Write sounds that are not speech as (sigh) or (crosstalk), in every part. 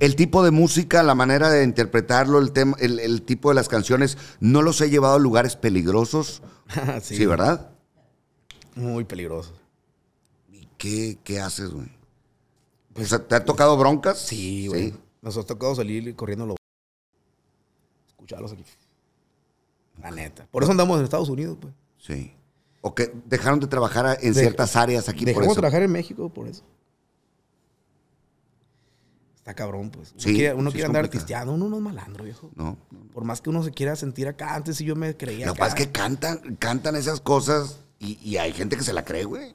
El tipo de música, la manera de interpretarlo, el, tema, el, tipo de las canciones, ¿no los he llevado a lugares peligrosos? (laughs) sí. ¿verdad? Muy peligrosos. ¿Y qué, qué haces, güey? ¿Te ha tocado broncas? Sí, güey. Nos ha tocado salir corriendo los... Escucharlos aquí. La neta. Por eso andamos en Estados Unidos, pues. Sí. O que dejaron de trabajar en ciertas áreas aquí. por eso. trabajar en México por eso está cabrón, pues. Uno quiere, andar artisteado, uno no es malandro, viejo. No, Por más que uno se quiera sentir acá, antes sí yo me creía. Lo que pasa es que cantan, cantan esas cosas y, hay gente que se la cree, güey.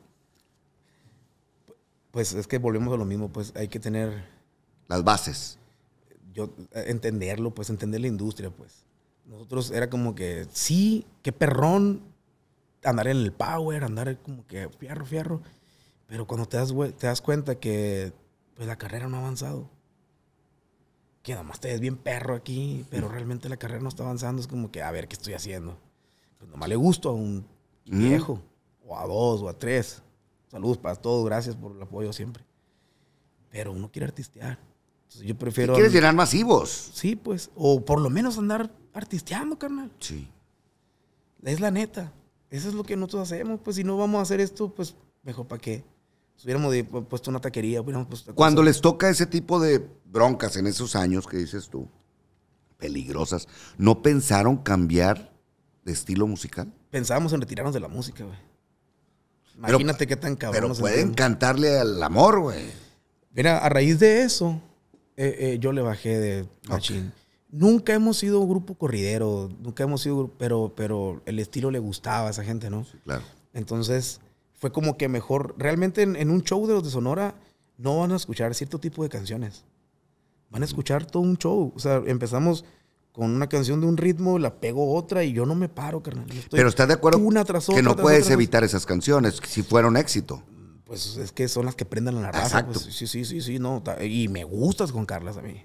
Pues es que volvemos a lo mismo, pues hay que tener. Las bases. Yo, eh, entenderlo, pues entender la industria, pues. Nosotros era como que, sí, qué perrón andar en el power, andar como que fierro, fierro. Pero cuando te das, te das cuenta que pues la carrera no ha avanzado que nomás te ves bien perro aquí, pero realmente la carrera no está avanzando. Es como que, a ver, ¿qué estoy haciendo? Pues nomás le gusto a un viejo, o a dos, o a tres. Saludos para todos, gracias por el apoyo siempre. Pero uno quiere artistear. Entonces yo prefiero. ¿Quieres llenar masivos? Sí, pues. O por lo menos andar artisteando, carnal. Sí. Es la neta. Eso es lo que nosotros hacemos. Pues si no vamos a hacer esto, pues mejor para qué. Si hubiéramos puesto una taquería, hubiéramos puesto. Cuando les toca ese tipo de broncas en esos años que dices tú, peligrosas, ¿no pensaron cambiar de estilo musical? Pensábamos en retirarnos de la música, güey. Imagínate qué tan cabrón. Pero pueden cantarle al amor, güey. Mira, a raíz de eso, eh, eh, yo le bajé de machín. Nunca hemos sido un grupo corridero, nunca hemos sido, pero, pero el estilo le gustaba a esa gente, ¿no? claro. Entonces, fue como que mejor, realmente en, en un show de los de Sonora no van a escuchar cierto tipo de canciones van a escuchar todo un show. O sea, empezamos con una canción de un ritmo, la pego otra y yo no me paro, carnal. Pero estás de acuerdo que no puedes evitar esas canciones, si fueron éxito. Pues es que son las que prendan la raza. Exacto. Pues, sí, sí, sí, sí, no. Y me gustas con Carlas a mí.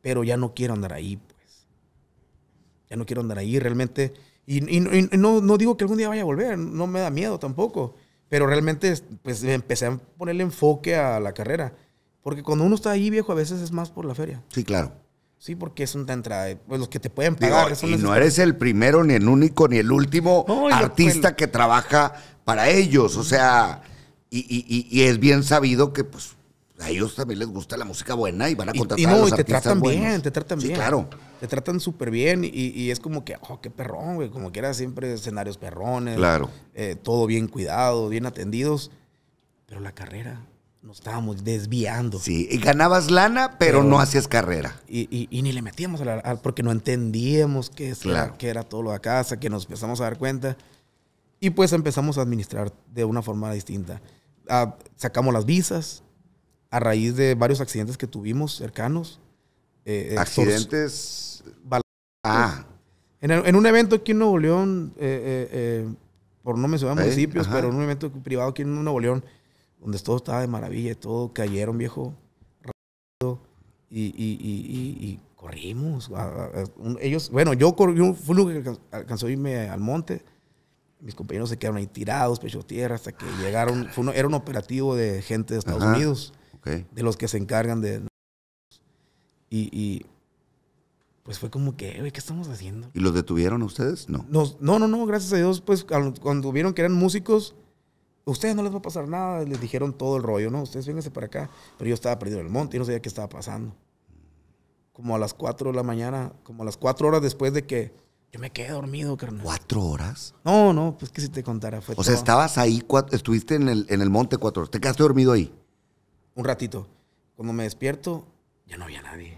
Pero ya no quiero andar ahí, pues. Ya no quiero andar ahí realmente. Y, no, no, digo que algún día vaya a volver, no me da miedo tampoco. Pero realmente, pues empecé a ponerle enfoque a la carrera porque cuando uno está ahí, viejo, a veces es más por la feria. Sí, claro. Sí, porque es una entrada. Eh, pues los que te pueden pagar. y no eres el primero, ni el único, ni el último artista que trabaja para ellos. O sea, y, es bien sabido que pues a ellos también les gusta la música buena y van a contratar y, no, a los y te tratan bien, te tratan sí, bien. claro. Te tratan súper bien y, es como que, oh, qué perrón, güey. Como que era siempre escenarios perrones. Claro. Eh, todo bien cuidado, bien atendidos. Pero la carrera nos estábamos desviando. Sí, y ganabas lana, pero, no hacías carrera. Y, ni le metíamos a la, porque no entendíamos qué, es era todo lo de casa, que nos empezamos a dar cuenta. Y pues empezamos a administrar de una forma distinta. Ah, sacamos las visas a raíz de varios accidentes que tuvimos cercanos. Eh, eh, accidentes. Ah. En, un evento aquí en Nuevo León, eh, por no mencionar municipios, pero en un evento privado aquí en Nuevo León donde todo estaba de maravilla, y todo cayeron, viejo, rápido, y, y, y, corrimos. ellos, bueno, yo, corrí, un fui que alcanzó a irme al monte, mis compañeros se quedaron ahí tirados, pecho tierra, hasta que ah, llegaron, fue uno, era un operativo de gente de Estados Unidos, de los que se encargan de... y pues fue como que, güey, ¿qué estamos haciendo? ¿Y los detuvieron ustedes? No. no, no, no, gracias a Dios, pues cuando vieron que eran músicos, ustedes no les va a pasar nada, les dijeron todo el rollo, ¿no? Ustedes vénganse para acá. Pero yo estaba perdido en el monte y no sabía qué estaba pasando. Como a las 4 de la mañana, como a las 4 horas después de que yo me quedé dormido, carnal. ¿Cuatro horas? No, no, pues que si te contara fue O sea, estabas ahí, estuviste en el, en el monte cuatro horas. ¿Te quedaste dormido ahí? Un ratito. Cuando me despierto, ya no había nadie.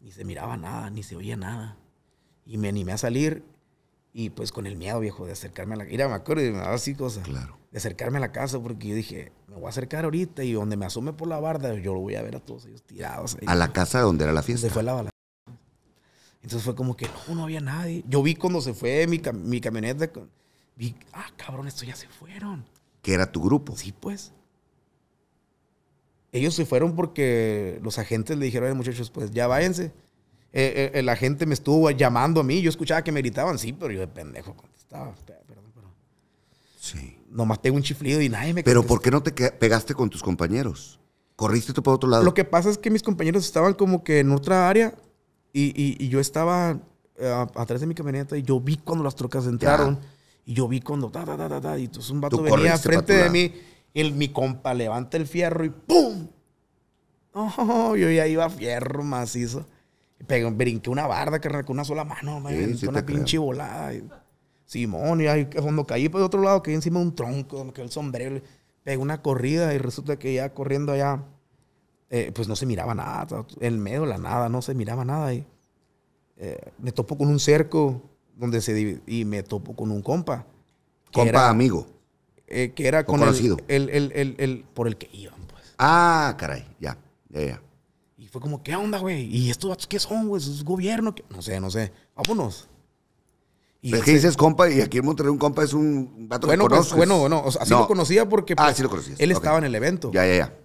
Ni se miraba nada, ni se oía nada. Y me animé a salir y pues con el miedo, viejo, de acercarme a la casa. Mira, me acuerdo y me daba así cosas. Claro. De acercarme a la casa porque yo dije, me voy a acercar ahorita y donde me asome por la barda, yo lo voy a ver a todos ellos tirados. Ahí. ¿A la casa donde era la fiesta? Se fue la bala. Entonces fue como que no, no había nadie. Yo vi cuando se fue mi, camioneta, vi, ah, cabrón, estos ya se fueron. ¿Que era tu grupo? Sí, pues. Ellos se fueron porque los agentes le dijeron, a los muchachos, pues ya váyanse eh, eh, eh, la gente me estuvo llamando a mí. Yo escuchaba que me gritaban, sí, pero yo de pendejo contestaba. pero. Sí. Nomás tengo un chiflido y nadie me contestó. Pero ¿por qué no te pegaste con tus compañeros? ¿Corriste tú para otro lado? Lo que pasa es que mis compañeros estaban como que en otra área y, y, yo estaba atrás de mi camioneta y yo vi cuando las trocas entraron. Y yo vi cuando da da da da y entonces un vato venía frente de mí y el, mi compa levanta el fierro y ¡pum! Oh, (laughs) yo ya iba fierro macizo brinqué una barda, que con una sola mano, una pinche volada. Simón, y ahí, cuando caí por pues, de otro lado, caí encima de un tronco, me el sombrero, pegó una corrida y resulta que ya corriendo allá, eh, pues no se miraba nada, El medio la nada, no se miraba nada. Y, eh, me topo con un cerco donde se y me topo con un compa. Compa amigo. Eh, que era conocido. El, por el que iban, pues. Ah, caray, ya, ya, ya. Y fue como, ¿qué onda, güey? ¿Y estos vatos qué son, güey? ¿Es gobierno? No sé, no sé. Vámonos. Y es este dices compa, y aquí en Monterrey un compa es un vato bueno, que pues, conoces. bueno, bueno, o así lo conocía porque ah, pues, él estaba en el evento. Ya, ya, ya.